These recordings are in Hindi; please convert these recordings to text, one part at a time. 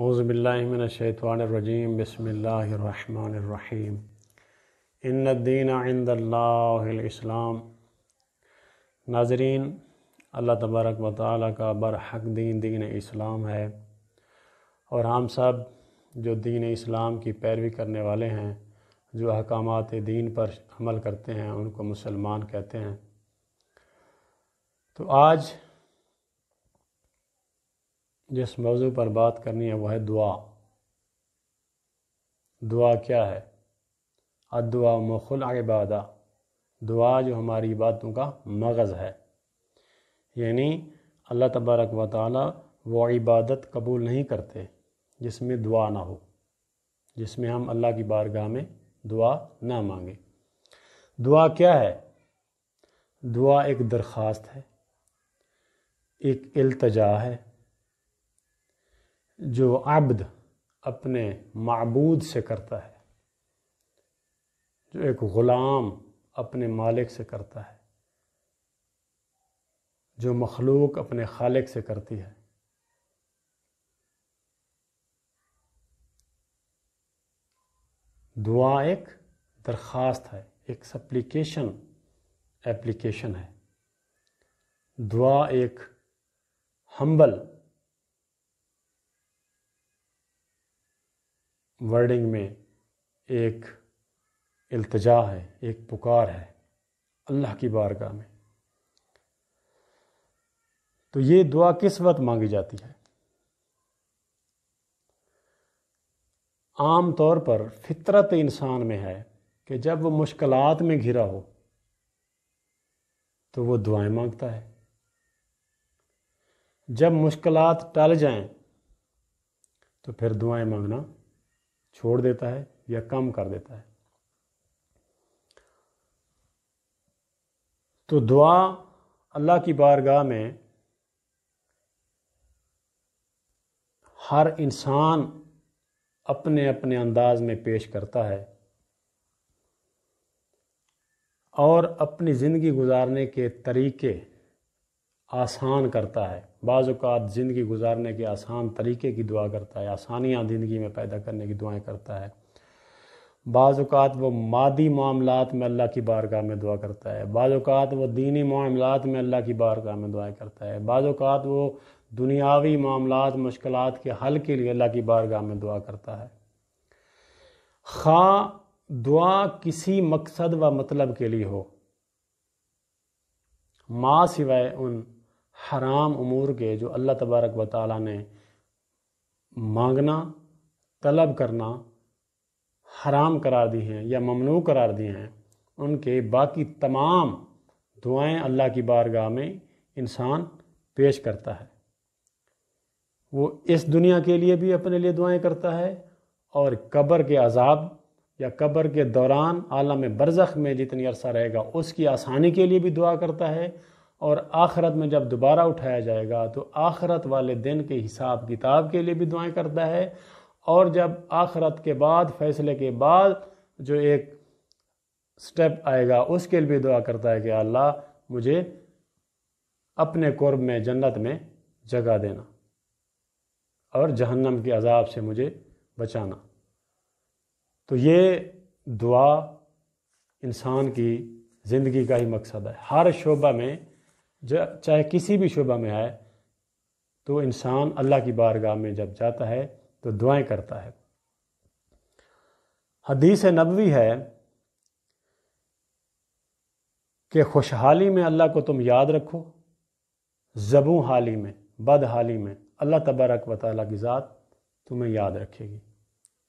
हौज़बिल्लिमिनशैतवानरजीम बसमीम इन्नद्दीन आइंदल्लाम नाजरीन अल्लाह तबारक वाली का बरहक दीन दीन इस्लाम है और हम सब जो दीन इस्लाम की पैरवी करने वाले हैं जो अहकाम दीन पर अमल करते हैं उनको मुसलमान कहते हैं तो आज जिस मौजू पर बात करनी है वह है दुआ दुआ क्या है अदुआ मखुल इबादा दुआ जो हमारी इबादतों का मगज़ है यानी अल्लाह तबारक व ताली वो इबादत कबूल नहीं करते जिसमें दुआ ना हो जिसमें हम अल्लाह की बारगाह में दुआ ना मांगे दुआ क्या है दुआ एक दरख्वास्त है एक अल्तजा है जो आब्द अपने मबूद से करता है जो एक ग़ुलाम अपने मालिक से करता है जो मखलूक अपने खालिक से करती है दुआ एक दरख्वास्त है एक सप्लिकेशन एप्लीकेशन है दुआ एक हम्बल वर्डिंग में एक अल्तजा है एक पुकार है अल्लाह की बारगाह में तो ये दुआ किस वक्त मांगी जाती है आम तौर पर फितरत इंसान में है कि जब वो मुश्किलात में घिरा हो तो वो दुआएं मांगता है जब मुश्किलात टल जाएं तो फिर दुआएं मांगना छोड़ देता है या कम कर देता है तो दुआ अल्लाह की बारगाह में हर इंसान अपने अपने अंदाज में पेश करता है और अपनी ज़िंदगी गुजारने के तरीके आसान करता है बाज़ात ज़िंदगी गुजारने के आसान तरीके की दुआ करता है आसानियाँ ज़िंदगी में पैदा करने की दुआएँ करता है बाज़ात वो मादी मामला में अल्लाह की बारगाह में दुआ करता है बाज़ात वो दीनी मामला में अल्लाह की बारगाह में दुआएँ करता है बाज़ात वो दुनियावी मामला मुश्किल के हल के लिए अल्लाह की बारगाह में दुआ करता है खा दुआ किसी मकसद व मतलब के लिए हो माँ सिवाय उन हराम अमूर के जो अल्लाह तबारक व ताली ने मांगना तलब करना हराम करार दी हैं या ममनू करार दिए हैं उनके बाकी तमाम दुआएं अल्लाह की बारगाह में इंसान पेश करता है वो इस दुनिया के लिए भी अपने लिए दुआएं करता है और कब्र के अजाब या कब्र के दौरान आलम बरज़ में जितनी अरसा रहेगा उसकी आसानी के लिए भी दुआ करता है और आखरत में जब दोबारा उठाया जाएगा तो आखरत वाले दिन के हिसाब किताब के लिए भी दुआएं करता है और जब आखरत के बाद फैसले के बाद जो एक स्टेप आएगा उसके लिए भी दुआ करता है कि अल्लाह मुझे अपने कुर्ब में जन्नत में जगह देना और जहन्नम के अजाब से मुझे बचाना तो ये दुआ इंसान की ज़िंदगी का ही मकसद है हर शोबा में चाहे किसी भी शुबा में आए तो इंसान अल्लाह की बारगाह में जब जाता है तो दुआएं करता है हदीस नबवी है कि खुशहाली में अल्लाह को तुम याद रखो जबू हाली में बद हाली में अल्लाह तबारक व ताली की ज़ात तुम्हें याद रखेगी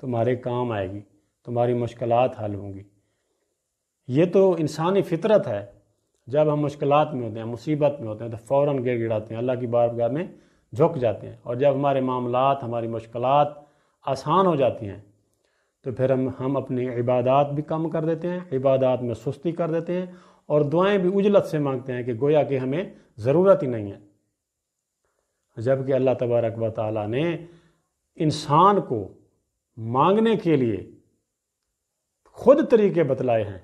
तुम्हारे काम आएगी तुम्हारी मुश्किलात हल होंगी ये तो इंसानी फितरत है जब हम मुश्किल में होते हैं मुसीबत में होते हैं तो फ़ौर गिर गिड़ाते हैं अल्लाह की बारगाह में झुक जाते हैं और जब हमारे मामला हमारी मुश्किल आसान हो जाती हैं तो फिर हम हम अपनी इबादत भी कम कर देते हैं इबादत में सुस्ती कर देते हैं और दुआएं भी उजलत से मांगते हैं कि गोया कि हमें ज़रूरत ही नहीं है जबकि अल्लाह तबारक व ताली ने इंसान को मांगने के लिए खुद तरीके बतलाए हैं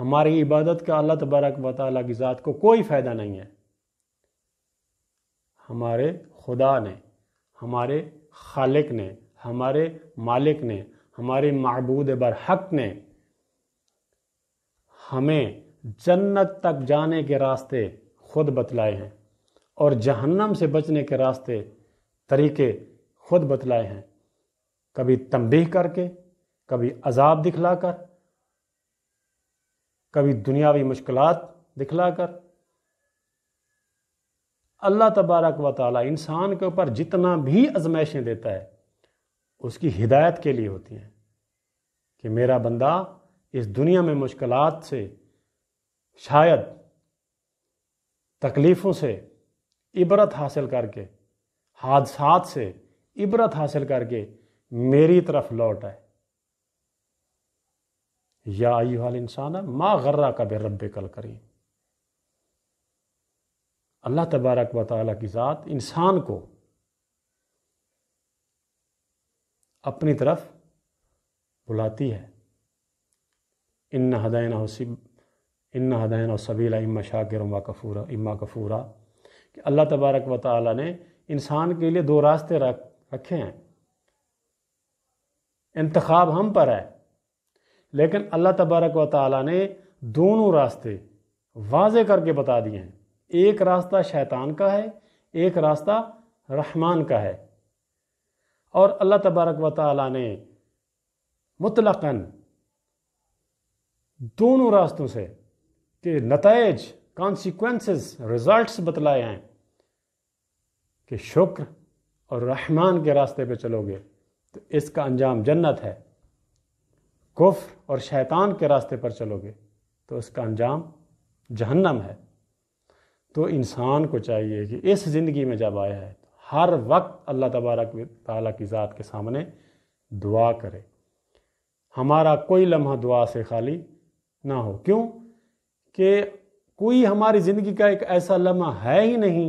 हमारी इबादत का अल्लाह तबारक वाली की ज़ात को कोई फ़ायदा नहीं है हमारे खुदा ने हमारे खालिक ने हमारे मालिक ने हमारे मबूद बरहक ने हमें जन्नत तक जाने के रास्ते खुद बतलाए हैं और जहन्नम से बचने के रास्ते तरीके खुद बतलाए हैं कभी तंबीह करके कभी अजाब दिखलाकर कभी दुनियावी मुश्किल दिखलाकर अल्लाह तबारक व ताली इंसान के ऊपर जितना भी आजमाइशें देता है उसकी हिदायत के लिए होती हैं कि मेरा बंदा इस दुनिया में मुश्किल से शायद तकलीफ़ों से इबरत हासिल करके हादसात से इबरत हासिल करके मेरी तरफ लौट आए या आई वाल इंसान माँ गर्रा का बेर रब कल करी अल्लाह तबारक वाली की ज़ात इंसान को अपनी तरफ बुलाती है इन हदैन हसीब इन हदैन सबीला इम्मा शाकिर व कफूरा इम्मा कफूरा कि अल्लाह तबारक व ताली ने इंसान के लिए दो रास्ते रखे हैं इंतखब हम पर है लेकिन अल्लाह तबारक व ताली ने दोनों रास्ते वाजे करके बता दिए हैं एक रास्ता शैतान का है एक रास्ता रहमान का है और अल्लाह तबारक व ताली ने मुतलकन दोनों रास्तों से के नतज कॉन्सिक्वेंसेस रिजल्ट्स बतलाए हैं कि शुक्र और रहमान के रास्ते पे चलोगे तो इसका अंजाम जन्नत है कुफ्र और शैतान के रास्ते पर चलोगे तो उसका अंजाम जहन्नम है तो इंसान को चाहिए कि इस ज़िंदगी में जब आया है तो हर वक्त अल्लाह तबारक ताला की ज़ात के सामने दुआ करे हमारा कोई लम्हा दुआ से खाली ना हो क्यों कि कोई हमारी ज़िंदगी का एक ऐसा लम्हा है ही नहीं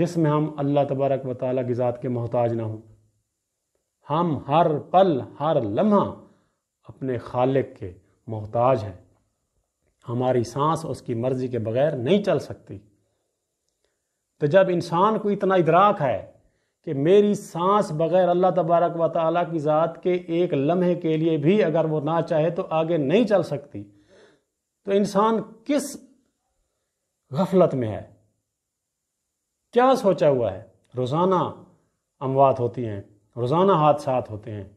जिसमें हम अल्लाह तबारक व ताली की ज़ात के मोहताज ना हों हम हर पल हर लम्हा अपने खालिक के मोहताज हैं हमारी सांस उसकी मर्ज़ी के बगैर नहीं चल सकती तो जब इंसान को इतना इदराक है कि मेरी सांस बग़ैर अल्लाह तबारक व ताली की ज़ात के एक लम्हे के लिए भी अगर वो ना चाहे तो आगे नहीं चल सकती तो इंसान किस गफलत में है क्या सोचा हुआ है रोज़ाना अमवात होती हैं रोज़ाना हादसात होते हैं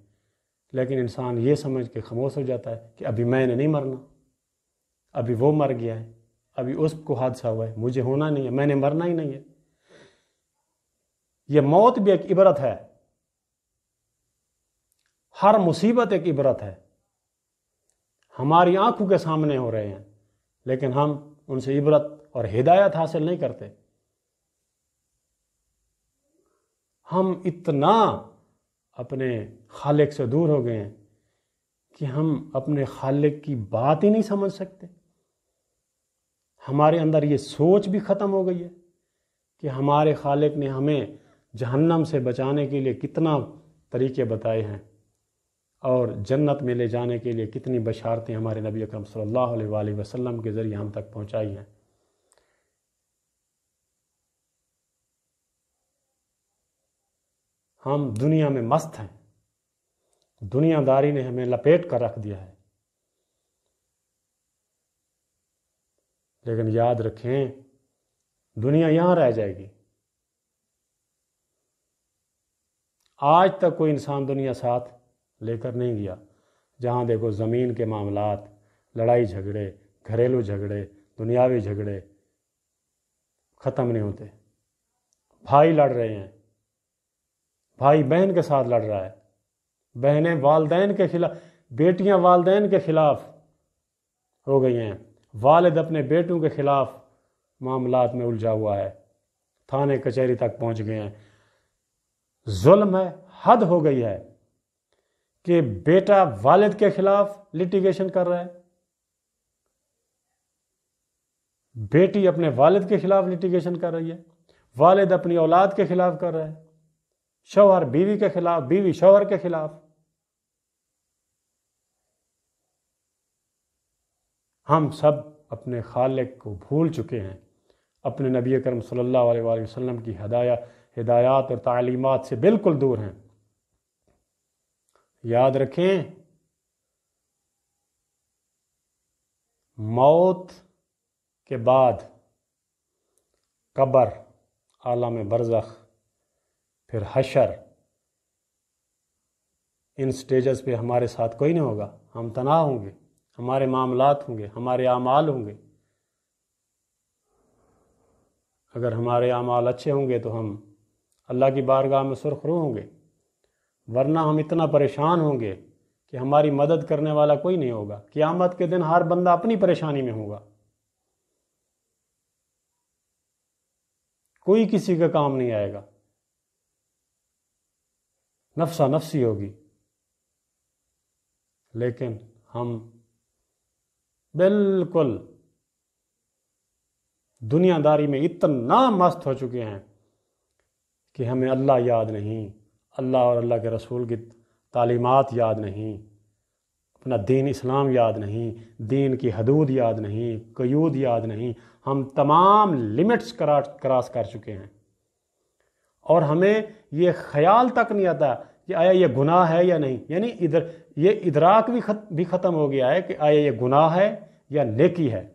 लेकिन इंसान ये समझ के खामोश हो जाता है कि अभी मैंने नहीं मरना अभी वो मर गया है अभी उसको हादसा हुआ है मुझे होना नहीं है मैंने मरना ही नहीं है यह मौत भी एक इबरत है हर मुसीबत एक इबरत है हमारी आंखों के सामने हो रहे हैं लेकिन हम उनसे इबरत और हिदायत हासिल नहीं करते हम इतना अपने खालिक से दूर हो गए हैं कि हम अपने खालिक की बात ही नहीं समझ सकते हमारे अंदर ये सोच भी ख़त्म हो गई है कि हमारे खालिक ने हमें जहन्नम से बचाने के लिए कितना तरीके बताए हैं और जन्नत में ले जाने के लिए कितनी बशारतें हमारे नबी अकरम सल्लल्लाहु अलैहि वसल्लम के ज़रिए हम तक पहुंचाई हैं हम दुनिया में मस्त हैं दुनियादारी ने हमें लपेट कर रख दिया है लेकिन याद रखें दुनिया यहां रह जाएगी आज तक कोई इंसान दुनिया साथ लेकर नहीं गया जहां देखो ज़मीन के मामला लड़ाई झगड़े घरेलू झगड़े दुनियावी झगड़े ख़त्म नहीं होते भाई लड़ रहे हैं भाई बहन के साथ लड़ रहा है बहनें वालदेन के खिलाफ बेटियां वालदेन के खिलाफ हो गई हैं वालद अपने बेटों के खिलाफ मामला में उलझा हुआ है थाने कचहरी तक पहुंच गए हैं जुल्म है हद हो गई है कि बेटा वालिद के खिलाफ लिटिगेशन कर रहा है बेटी अपने वालिद के खिलाफ लिटिगेशन कर रही है वालिद अपनी औलाद के खिलाफ कर रहा है शौहर बीवी के खिलाफ बीवी शौहर के खिलाफ हम सब अपने खालिक को भूल चुके हैं अपने नबी करम सल्लल्लाहु अलैहि वसल्लम की हदाया हिदायत और तालीमत से बिल्कुल दूर हैं याद रखें मौत के बाद कब्र आलम बरज़ख फिर हशर इन स्टेजेस पे हमारे साथ कोई नहीं होगा हम तनाव होंगे हमारे मामलात होंगे हमारे आमाल होंगे अगर हमारे आमाल अच्छे होंगे तो हम अल्लाह की बारगाह में सुरखरू होंगे वरना हम इतना परेशान होंगे कि हमारी मदद करने वाला कोई नहीं होगा क़ियामत के दिन हर बंदा अपनी परेशानी में होगा कोई किसी का काम नहीं आएगा नफसा नफसी होगी लेकिन हम बिल्कुल दुनियादारी में इतना मस्त हो चुके हैं कि हमें अल्लाह याद नहीं अल्लाह और अल्लाह के रसूल की तालीमात याद नहीं अपना दीन इस्लाम याद नहीं दीन की हदूद याद नहीं कयूद याद नहीं हम तमाम लिमिट्स क्रॉस कर चुके हैं और हमें ये ख्याल तक नहीं आता कि आया ये गुनाह है या नहीं यानी इधर ये इधराक भी खत भी ख़त्म हो गया है कि आया ये गुनाह है या नेकी है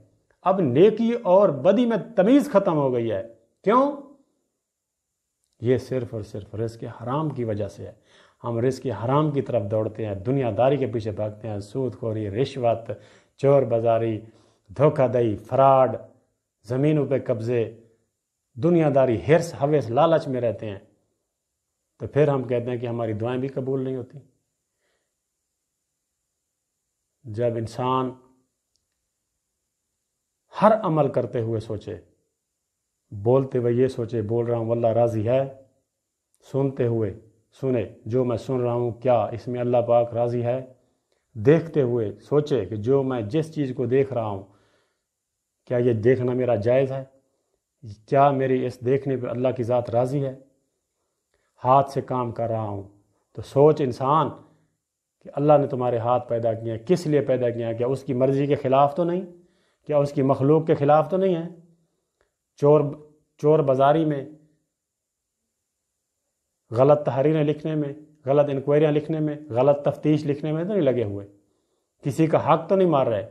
अब नेकी और बदी में तमीज़ ख़त्म हो गई है क्यों ये सिर्फ और सिर्फ रिस्क हराम की वजह से है हम रिस्क हराम की तरफ दौड़ते हैं दुनियादारी के पीछे भागते हैं सूदखोरी रिश्वत चोर बाजारी धोखादही फ्राड ज़मीनों पर कब्ज़े दुनियादारी हिरस हवेस लालच में रहते हैं तो फिर हम कहते हैं कि हमारी दुआएं भी कबूल नहीं होती जब इंसान हर अमल करते हुए सोचे बोलते हुए ये सोचे बोल रहा हूँ वल्ला राज़ी है सुनते हुए सुने जो मैं सुन रहा हूँ क्या इसमें अल्लाह पाक राज़ी है देखते हुए सोचे कि जो मैं जिस चीज़ को देख रहा हूँ क्या ये देखना मेरा जायज़ है क्या मेरे इस देखने पे अल्लाह की ज़ात राज़ी है हाथ से काम कर रहा हूँ तो सोच इंसान कि अल्लाह ने तुम्हारे हाथ पैदा किए हैं किस लिए पैदा किया है क्या उसकी मर्ज़ी के ख़िलाफ़ तो नहीं क्या उसकी मखलूक के ख़िलाफ़ तो नहीं है चोर चोर बाजारी में गलत तहरीरें लिखने में गलत इंक्वायरियाँ लिखने में गलत तफ्तीश लिखने में तो नहीं लगे हुए किसी का हक तो नहीं मार रहे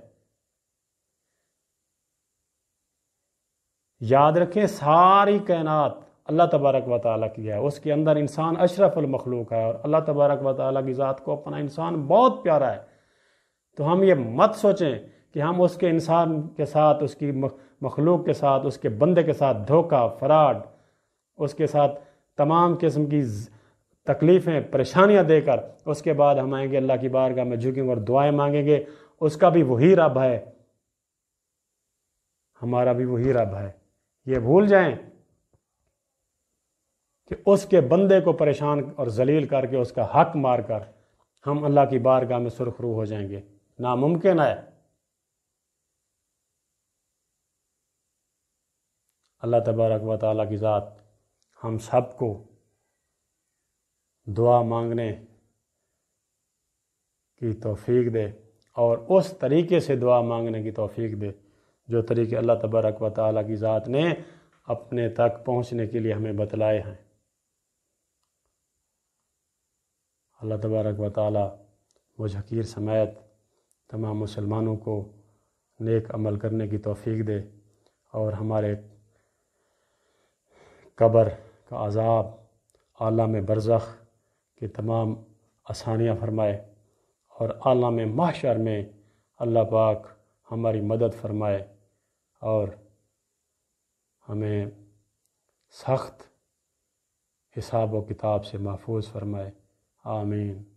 याद रखें सारी कायनात अल्लाह तबारक व ताली की है उसके अंदर इंसान अशरफुलमखलूक है और अल्लाह तबारक व ताली की ज़ात को अपना इंसान बहुत प्यारा है तो हम ये मत सोचें कि हम उसके इंसान के साथ उसकी मखलूक के साथ उसके बंदे के साथ धोखा फ्राड उसके साथ तमाम किस्म की तकलीफ़ें परेशानियाँ देकर उसके बाद हम आएंगे अल्लाह की बारगाह में झुकेंगे और दुआएं मांगेंगे उसका भी वही रब है हमारा भी वही रब है ये भूल जाएं कि उसके बंदे को परेशान और जलील करके उसका हक मारकर हम अल्लाह की बारगाह में सुरखरू हो जाएंगे नामुमकिन है अल्लाह तबारक व ताली की ज़ात हम सबको दुआ मांगने की तौफीक दे और उस तरीके से दुआ मांगने की तौफीक दे जो तरीके अल्लाह तबरक व ताली की ज़ात ने अपने तक पहुँचने के लिए हमें बतलाए हैं अल्लाह तबारक व ताली वो हकीर समेत तमाम मुसलमानों को नेक अमल करने की तोफ़ी दे और हमारे कबर का आजाब आलाम बरज़ के तमाम आसानियाँ फरमाए और आलाम माशर में अल्लाह पाक हमारी मदद फरमाए और हमें सख्त हिसाब व किताब से महफूज फरमाए आमीन